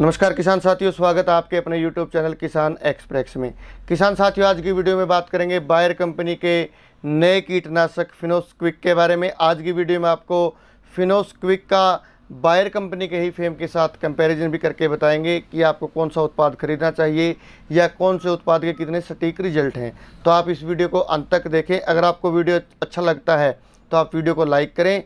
नमस्कार किसान साथियों स्वागत है आपके अपने YouTube चैनल किसान एक्सप्रेस में किसान साथियों आज की वीडियो में बात करेंगे बायर कंपनी के नए कीटनाशक फिनोस्क्विक के बारे में आज की वीडियो में आपको फिनोस्क्विक का बायर कंपनी के ही फेम के साथ कंपैरिजन भी करके बताएंगे कि आपको कौन सा उत्पाद खरीदना चाहिए या कौन से उत्पाद के कितने सटीक रिजल्ट हैं तो आप इस वीडियो को अंत तक देखें अगर आपको वीडियो अच्छा लगता है तो आप वीडियो को लाइक करें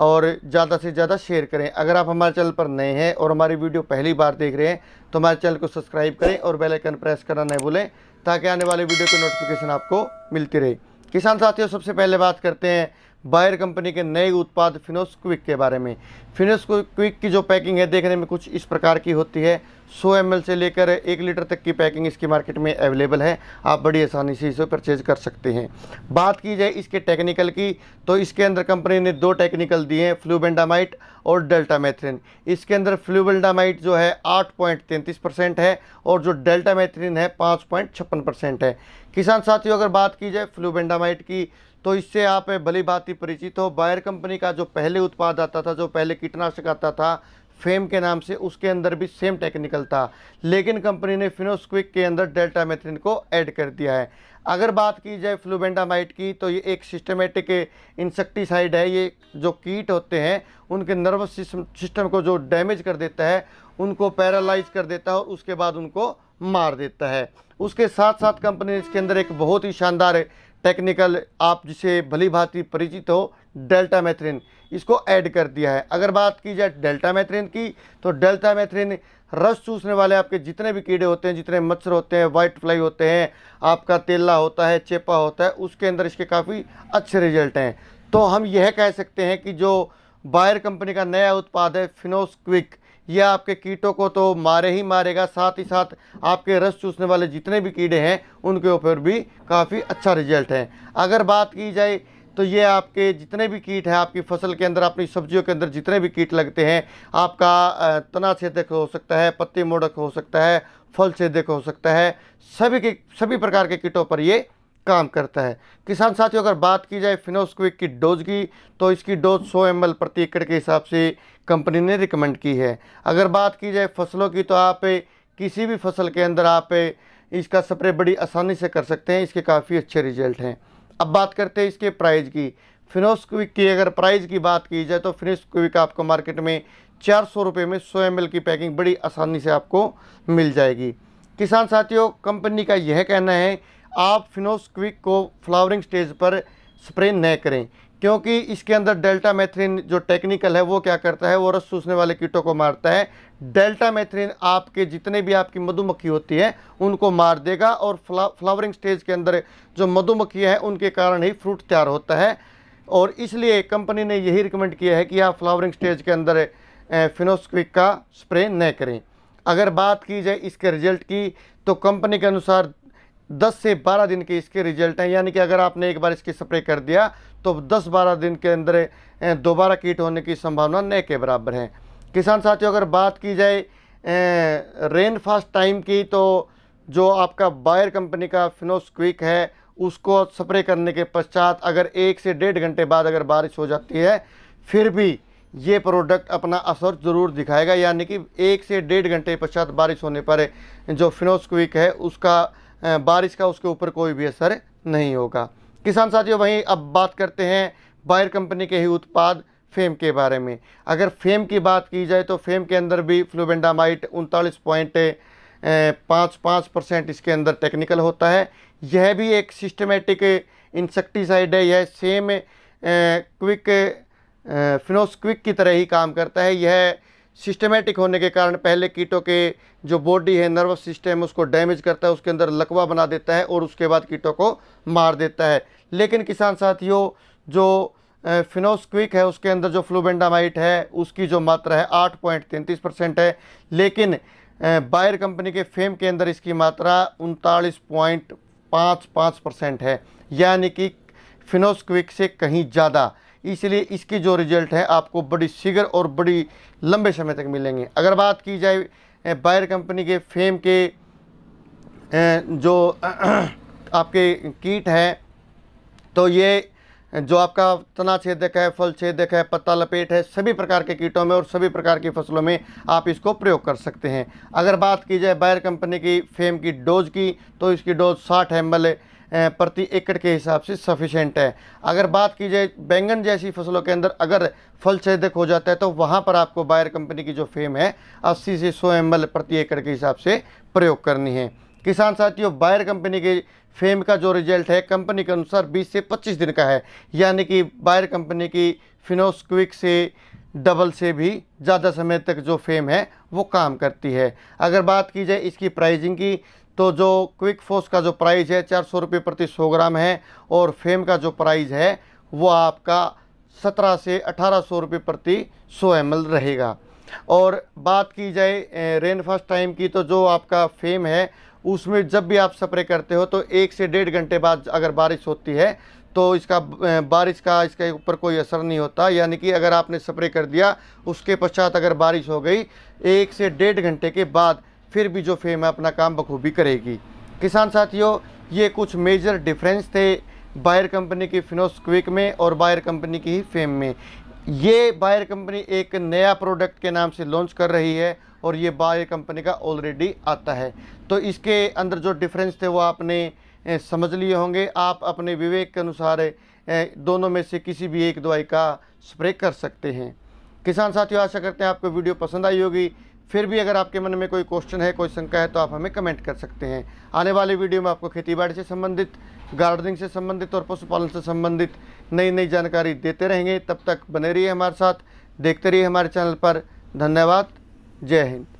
और ज़्यादा से ज़्यादा शेयर करें अगर आप हमारे चैनल पर नए हैं और हमारी वीडियो पहली बार देख रहे हैं तो हमारे चैनल को सब्सक्राइब करें और बेल आइकन प्रेस करना नहीं भूलें ताकि आने वाले वीडियो की नोटिफिकेशन आपको मिलती रहे किसान साथियों सबसे पहले बात करते हैं बायर कंपनी के नए उत्पाद फिनोस क्विक के बारे में फिनोस क्विक की जो पैकिंग है देखने में कुछ इस प्रकार की होती है 100 एम से लेकर एक लीटर तक की पैकिंग इसकी मार्केट में अवेलेबल है आप बड़ी आसानी से इसे परचेज कर सकते हैं बात की जाए इसके टेक्निकल की तो इसके अंदर कंपनी ने दो टेक्निकल दिए हैं फ्लूबेंडामाइट और डेल्टामेथ्रिन इसके अंदर फ्लूबेंडामाइट जो है आठ परसेंट है और जो डेल्टामेथ्रिन है पाँच परसेंट है किसान साथियों अगर बात की जाए फ्लूबेंडामाइट की तो इससे आप भली भांति परिचित हो बायर कंपनी का जो पहले उत्पाद आता था जो पहले कीटनाशक आता था फेम के नाम से उसके अंदर भी सेम टेक्निकल था लेकिन कंपनी ने फिनोस्क्विक के अंदर डेल्टा मेथिन को ऐड कर दिया है अगर बात की जाए फ्लूबेंडामाइट की तो ये एक सिस्टमेटिक इंसेक्टिसाइड है ये जो कीट होते हैं उनके नर्वस सिस्टम को जो डैमेज कर देता है उनको पैरालाइज कर देता है और उसके बाद उनको मार देता है उसके साथ साथ कंपनी ने इसके अंदर एक बहुत ही शानदार टेक्निकल आप जिसे भली भांति परिचित हो डेल्टा मैथ्रिन इसको ऐड कर दिया है अगर बात की जाए डेल्टा मैथ्रिन की तो डेल्टा मैथ्रिन रस चूसने वाले आपके जितने भी कीड़े होते हैं जितने मच्छर होते हैं वाइट फ्लाई होते हैं आपका तेला होता है चेपा होता है उसके अंदर इसके काफ़ी अच्छे रिजल्ट हैं तो हम यह कह सकते हैं कि जो बायर कंपनी का नया उत्पाद है फिनोस क्विक यह आपके कीटों को तो मारे ही मारेगा साथ ही साथ आपके रस चूसने वाले जितने भी कीड़े हैं उनके ऊपर भी काफ़ी अच्छा रिजल्ट है अगर बात की जाए तो ये आपके जितने भी कीट हैं आपकी फसल के अंदर अपनी सब्जियों के अंदर जितने भी कीट लगते हैं आपका तना छेदक हो सकता है पत्ती मोड़क हो सकता है फल छेदक हो सकता है सभी के सभी प्रकार के कीटों पर ये काम करता है किसान साथियों अगर बात की जाए फिनोस्क्विक की डोज की तो इसकी डोज 100 एम प्रति एकड़ के हिसाब से कंपनी ने रिकमेंड की है अगर बात की जाए फसलों की तो आप किसी भी फसल के अंदर आप इसका स्प्रे बड़ी आसानी से कर सकते हैं इसके काफ़ी अच्छे रिजल्ट हैं अब बात करते हैं इसके प्राइज़ की फिनोस्क्विक की अगर प्राइज़ की बात की जाए तो फिनोस्क्विक आपको मार्केट में चार सौ रुपये में सौ एम की पैकिंग बड़ी आसानी से आपको मिल जाएगी किसान साथियों कंपनी का यह कहना है आप फिनोस्क्विक को फ्लावरिंग स्टेज पर स्प्रे न करें क्योंकि इसके अंदर डेल्टा मैथ्रीन जो टेक्निकल है वो क्या करता है वो रस सूसने वाले कीटों को मारता है डेल्टा मैथ्रीन आपके जितने भी आपकी मधुमक्खी होती है उनको मार देगा और फ्ला फ्लावरिंग स्टेज के अंदर जो मधुमक्खी है उनके कारण ही फ्रूट तैयार होता है और इसलिए कंपनी ने यही रिकमेंड किया है कि आप फ्लावरिंग स्टेज के अंदर फिनोस्क्विक का स्प्रे न करें अगर बात की जाए इसके रिजल्ट की तो कंपनी के अनुसार दस से बारह दिन के इसके रिजल्ट हैं यानी कि अगर आपने एक बार इसकी स्प्रे कर दिया तो दस बारह दिन के अंदर दोबारा कीट होने की संभावना नए के बराबर है किसान साथियों अगर बात की जाए रेन फास्ट टाइम की तो जो आपका बायर कंपनी का फिनोस क्विक है उसको स्प्रे करने के पश्चात अगर एक से डेढ़ घंटे बाद अगर बारिश हो जाती है फिर भी ये प्रोडक्ट अपना असर ज़रूर दिखाएगा यानी कि एक से डेढ़ घंटे पश्चात बारिश होने पर जो फिनोस क्विक है उसका बारिश का उसके ऊपर कोई भी असर नहीं होगा किसान साथियों वहीं अब बात करते हैं बायर कंपनी के ही उत्पाद फेम के बारे में अगर फेम की बात की जाए तो फेम के अंदर भी फ्लूबेंडामाइट उनतालीस पॉइंट पाँच पाँच परसेंट इसके अंदर टेक्निकल होता है यह भी एक सिस्टमेटिक इंसेक्टिसाइड है यह सेम क्विक फिनोस क्विक की तरह ही काम करता है यह सिस्टमेटिक होने के कारण पहले कीटों के जो बॉडी है नर्वस सिस्टम उसको डैमेज करता है उसके अंदर लकवा बना देता है और उसके बाद कीटों को मार देता है लेकिन किसान साथियों जो फिनोस्क्विक है उसके अंदर जो फ्लूबेंडामाइट है उसकी जो मात्रा है आठ पॉइंट तैंतीस परसेंट है लेकिन बायर कंपनी के फेम के अंदर इसकी मात्रा उनतालीस पॉइंट पाँच पाँच परसेंट है यानी कि फिनोस्क्विक से कहीं ज़्यादा इसलिए इसके जो रिजल्ट हैं आपको बड़ी शीघ्र और बड़ी लंबे समय तक मिलेंगे अगर बात की जाए बायर कंपनी के फेम के जो आपके कीट हैं तो ये जो आपका तना छेदक है फल छेदक है पत्ता लपेट है सभी प्रकार के कीटों में और सभी प्रकार की फसलों में आप इसको प्रयोग कर सकते हैं अगर बात की जाए बायर कंपनी की फेम की डोज की तो इसकी डोज 60 एम एल है प्रति एकड़ के हिसाब से सफिशेंट है अगर बात की जाए बैंगन जैसी फसलों के अंदर अगर फल छेदक हो जाता है तो वहाँ पर आपको बायर कंपनी की जो फेम है अस्सी से सौ एम प्रति एकड़ के हिसाब से प्रयोग करनी है किसान साथियों बायर कंपनी के फेम का जो रिजल्ट है कंपनी के अनुसार 20 से 25 दिन का है यानी कि बायर कंपनी की फिनोस्क्विक से डबल से भी ज़्यादा समय तक जो फेम है वो काम करती है अगर बात की जाए इसकी प्राइजिंग की तो जो क्विक फोर्स का जो प्राइज़ है चार सौ रुपये प्रति सौ ग्राम है और फेम का जो प्राइज़ है वो आपका सत्रह से अठारह सौ रुपये प्रति सौ एम रहेगा और बात की जाए रेन फर्स्ट टाइम की तो जो आपका फेम है उसमें जब भी आप स्प्रे करते हो तो एक से डेढ़ घंटे बाद अगर बारिश होती है तो इसका बारिश का इसके ऊपर कोई असर नहीं होता यानी कि अगर आपने स्प्रे कर दिया उसके पश्चात अगर बारिश हो गई एक से डेढ़ घंटे के बाद फिर भी जो फेम है अपना काम बखूबी करेगी किसान साथियों ये कुछ मेजर डिफरेंस थे बायर कंपनी की फिनोस क्विक में और बायर कंपनी की ही फेम में ये बायर कंपनी एक नया प्रोडक्ट के नाम से लॉन्च कर रही है और ये बायर कंपनी का ऑलरेडी आता है तो इसके अंदर जो डिफरेंस थे वो आपने समझ लिए होंगे आप अपने विवेक के अनुसार दोनों में से किसी भी एक दवाई का स्प्रे कर सकते हैं किसान साथियों आशा करते हैं आपको वीडियो पसंद आई होगी फिर भी अगर आपके मन में कोई क्वेश्चन है कोई शंका है तो आप हमें कमेंट कर सकते हैं आने वाले वीडियो में आपको खेती से संबंधित गार्डनिंग से संबंधित और पशुपालन से संबंधित नई नई जानकारी देते रहेंगे तब तक बने रहिए हमारे साथ देखते रहिए हमारे चैनल पर धन्यवाद जय हिंद